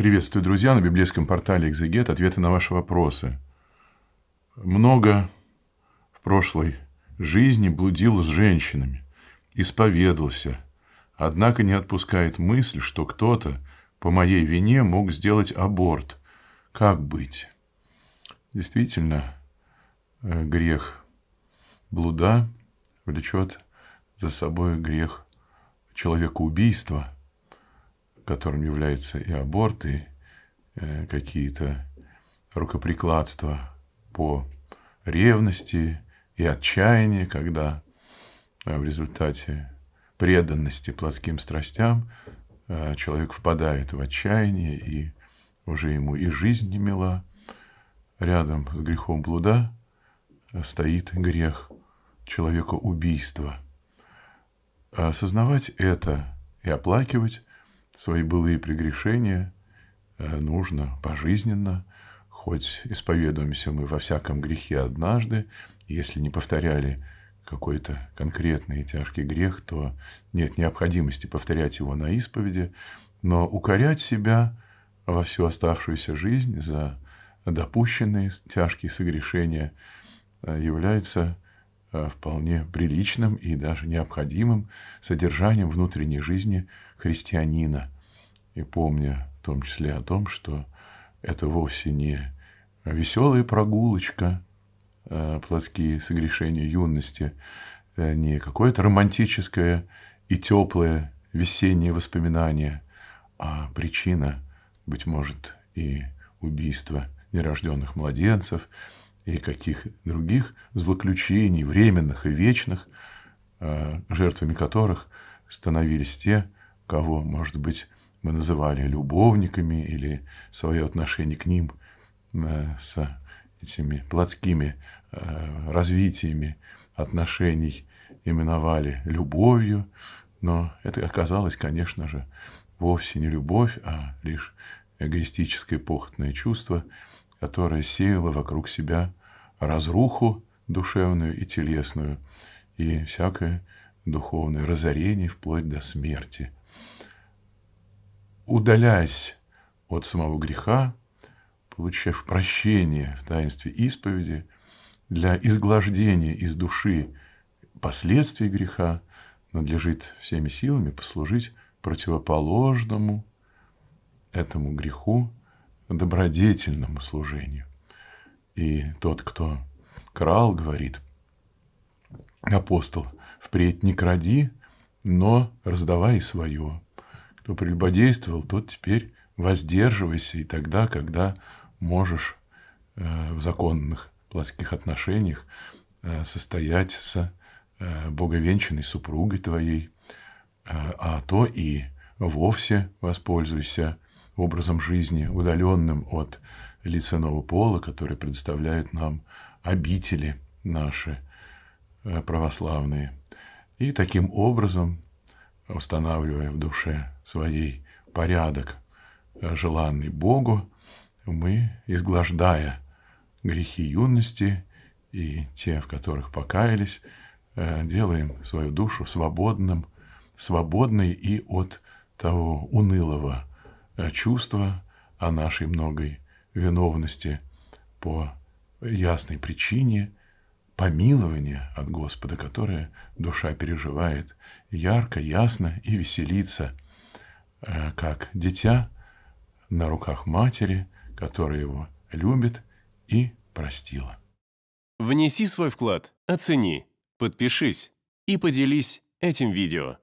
Приветствую, друзья, на библейском портале «Экзегет» ответы на ваши вопросы. Много в прошлой жизни блудил с женщинами, исповедался, однако не отпускает мысль, что кто-то по моей вине мог сделать аборт. Как быть? Действительно, э, грех блуда влечет за собой грех человека убийства – которым являются и аборты, э, какие-то рукоприкладства по ревности и отчаянию, когда э, в результате преданности плотским страстям э, человек впадает в отчаяние, и уже ему и жизнь не мила. Рядом с грехом блуда стоит грех человека убийства. Осознавать это и оплакивать свои былые прегрешения э, нужно пожизненно, хоть исповедуемся мы во всяком грехе однажды, если не повторяли какой-то конкретный тяжкий грех, то нет необходимости повторять его на исповеди, но укорять себя во всю оставшуюся жизнь за допущенные тяжкие согрешения э, является Э, вполне приличным и даже необходимым содержанием внутренней жизни христианина. И помня в том числе о том, что это вовсе не веселая прогулочка, э, плотские согрешения юности, э, не какое-то романтическое и теплое весеннее воспоминание, а причина, быть может, и убийства нерожденных младенцев, и каких других злоключений, временных и вечных, э, жертвами которых становились те, кого, может быть, мы называли любовниками или свое отношение к ним э, с этими плотскими э, развитиями отношений именовали любовью, но это оказалось, конечно же, вовсе не любовь, а лишь эгоистическое похотное чувство, которое сеяло вокруг себя разруху душевную и телесную, и всякое духовное разорение вплоть до смерти. Удаляясь от самого греха, получив прощение в таинстве исповеди, для изглаждения из души последствий греха надлежит всеми силами послужить противоположному этому греху добродетельному служению. И тот, кто крал, говорит, апостол, впредь не кради, но раздавай свое. Кто прелюбодействовал, тот теперь воздерживайся и тогда, когда можешь э, в законных плотских отношениях э, состоять с э, боговенчанной супругой твоей, а то и вовсе воспользуйся образом жизни, удаленным от или ценного пола, которые предоставляют нам обители наши э, православные. И таким образом, устанавливая в душе своей порядок, э, желанный Богу, мы, изглаждая грехи юности и те, в которых покаялись, э, делаем свою душу свободным, свободной и от того унылого чувства о нашей многой виновности по ясной причине помилование от Господа, которое душа переживает ярко, ясно и веселится, э, как дитя на руках матери, которая его любит и простила. Внеси свой вклад, оцени, подпишись и поделись этим видео.